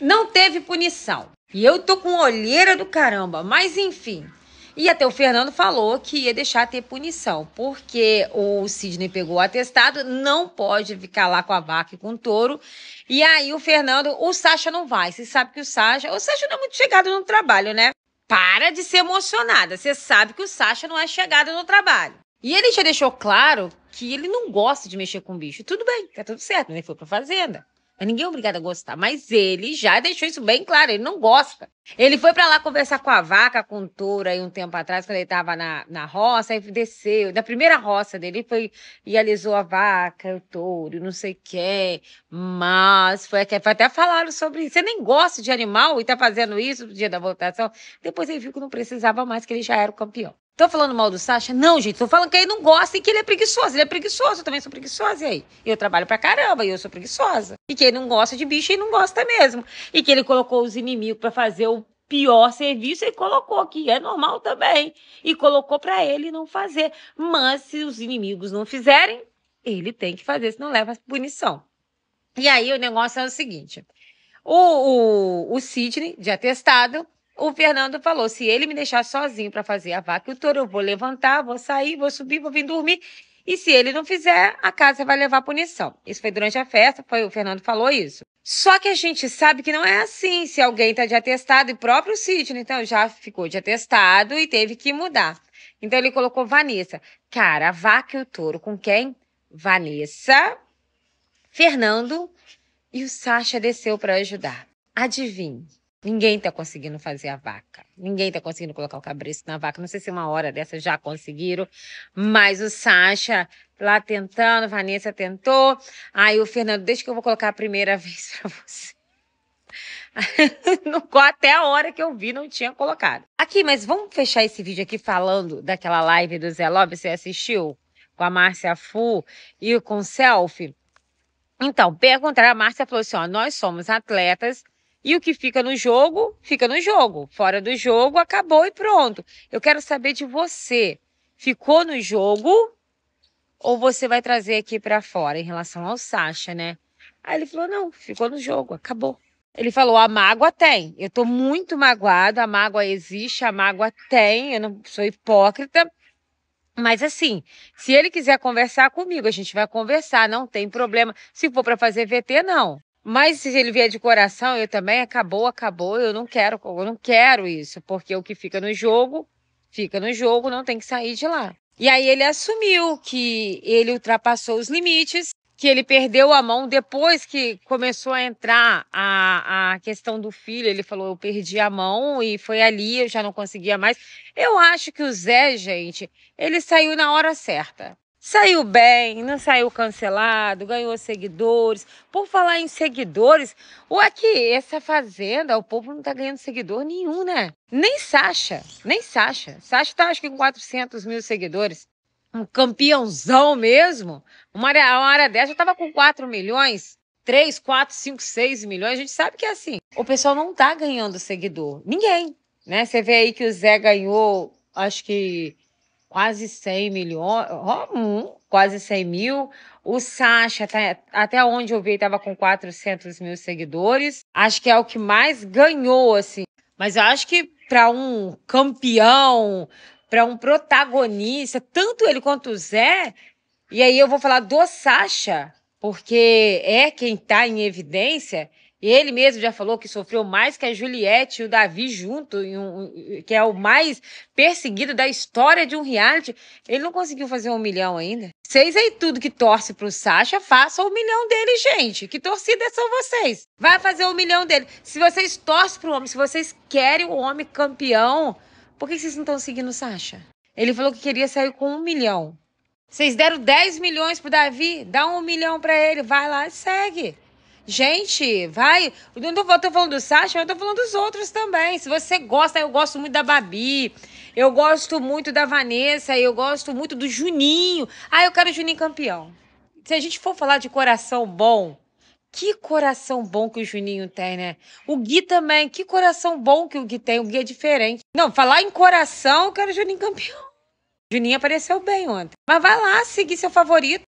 Não teve punição. E eu tô com olheira do caramba, mas enfim. E até o Fernando falou que ia deixar ter punição, porque o Sidney pegou o atestado, não pode ficar lá com a vaca e com o touro. E aí o Fernando, o Sasha não vai. Você sabe que o Sasha, o Sasha não é muito chegado no trabalho, né? Para de ser emocionada. Você sabe que o Sasha não é chegado no trabalho. E ele já deixou claro que ele não gosta de mexer com bicho. Tudo bem, tá tudo certo, né? ele foi pra fazenda. Mas é, ninguém é obrigado a gostar. Mas ele já deixou isso bem claro, ele não gosta. Ele foi para lá conversar com a vaca, com o touro, aí um tempo atrás, quando ele estava na, na roça, aí desceu. Da primeira roça dele, ele foi e alisou a vaca, o touro, não sei o quê. Mas foi, foi até falaram sobre isso. Você nem gosta de animal e tá fazendo isso no dia da votação. Depois ele viu que não precisava mais, que ele já era o campeão. Tô falando mal do Sacha? Não, gente, tô falando que ele não gosta e que ele é preguiçoso. Ele é preguiçoso, eu também sou preguiçosa, e aí? Eu trabalho pra caramba e eu sou preguiçosa. E que ele não gosta de bicho e não gosta mesmo. E que ele colocou os inimigos para fazer o pior serviço e colocou que é normal também. E colocou para ele não fazer. Mas se os inimigos não fizerem, ele tem que fazer, senão leva punição. E aí o negócio é o seguinte: o, o, o Sidney, de atestado, o Fernando falou: se ele me deixar sozinho para fazer a vaca e o touro, eu vou levantar, vou sair, vou subir, vou vir dormir. E se ele não fizer, a casa vai levar punição. Isso foi durante a festa, foi o Fernando falou isso. Só que a gente sabe que não é assim. Se alguém está de atestado, e próprio Sidney, né? então já ficou de atestado e teve que mudar. Então ele colocou Vanessa. Cara, a vaca e o touro com quem? Vanessa, Fernando e o Sasha desceu para ajudar. Adivinhe. Ninguém está conseguindo fazer a vaca. Ninguém está conseguindo colocar o cabresto na vaca. Não sei se é uma hora dessa já conseguiram, mas o Sasha lá tentando, Vanessa tentou. Aí o Fernando, deixa que eu vou colocar a primeira vez para você. Até a hora que eu vi, não tinha colocado. Aqui, mas vamos fechar esse vídeo aqui falando daquela live do Zé Lobby. Você assistiu com a Márcia Fu e com o Selfie? Então, perguntaram, a Márcia falou assim: ó, nós somos atletas e o que fica no jogo, fica no jogo. Fora do jogo, acabou e pronto. Eu quero saber de você. Ficou no jogo ou você vai trazer aqui para fora em relação ao Sasha, né? Aí ele falou: "Não, ficou no jogo, acabou". Ele falou: "A mágoa tem. Eu tô muito magoado, a mágoa existe, a mágoa tem. Eu não sou hipócrita, mas assim, se ele quiser conversar comigo, a gente vai conversar, não tem problema. Se for para fazer VT, não. Mas se ele vier de coração, eu também acabou, acabou, eu não quero, eu não quero isso, porque o que fica no jogo, fica no jogo, não tem que sair de lá. E aí ele assumiu que ele ultrapassou os limites, que ele perdeu a mão depois que começou a entrar a, a questão do filho. Ele falou: Eu perdi a mão e foi ali, eu já não conseguia mais. Eu acho que o Zé, gente, ele saiu na hora certa. Saiu bem, não saiu cancelado, ganhou seguidores. Por falar em seguidores, o aqui, essa fazenda, o povo não tá ganhando seguidor nenhum, né? Nem Sasha, nem Sasha. Sasha tá acho que com 400 mil seguidores. Um campeãozão mesmo. Uma área, uma área dessa tava com 4 milhões. 3, 4, 5, 6 milhões. A gente sabe que é assim. O pessoal não tá ganhando seguidor. Ninguém, né? Você vê aí que o Zé ganhou, acho que quase 100 milhões, quase 100 mil. O Sasha, até, tá, até onde eu vi, estava com 400 mil seguidores. Acho que é o que mais ganhou, assim. Mas eu acho que para um campeão, para um protagonista, tanto ele quanto o Zé, e aí eu vou falar do Sasha, porque é quem está em evidência ele mesmo já falou que sofreu mais que a Juliette e o Davi junto, um, que é o mais perseguido da história de um reality. Ele não conseguiu fazer um milhão ainda. Vocês aí tudo que torce pro Sasha, façam um milhão dele, gente. Que torcida é são vocês? Vai fazer um milhão dele. Se vocês torcem pro homem, se vocês querem o homem campeão, por que vocês não estão seguindo o Sasha? Ele falou que queria sair com um milhão. Vocês deram 10 milhões pro Davi, dá um milhão para ele, vai lá e segue. Gente, vai. Eu não tô, tô falando do Sasha, mas eu tô falando dos outros também. Se você gosta, eu gosto muito da Babi. Eu gosto muito da Vanessa. Eu gosto muito do Juninho. Ah, eu quero o Juninho campeão. Se a gente for falar de coração bom, que coração bom que o Juninho tem, né? O Gui também, que coração bom que o Gui tem. O Gui é diferente. Não, falar em coração, eu quero o Juninho campeão. O Juninho apareceu bem ontem. Mas vai lá seguir seu favorito.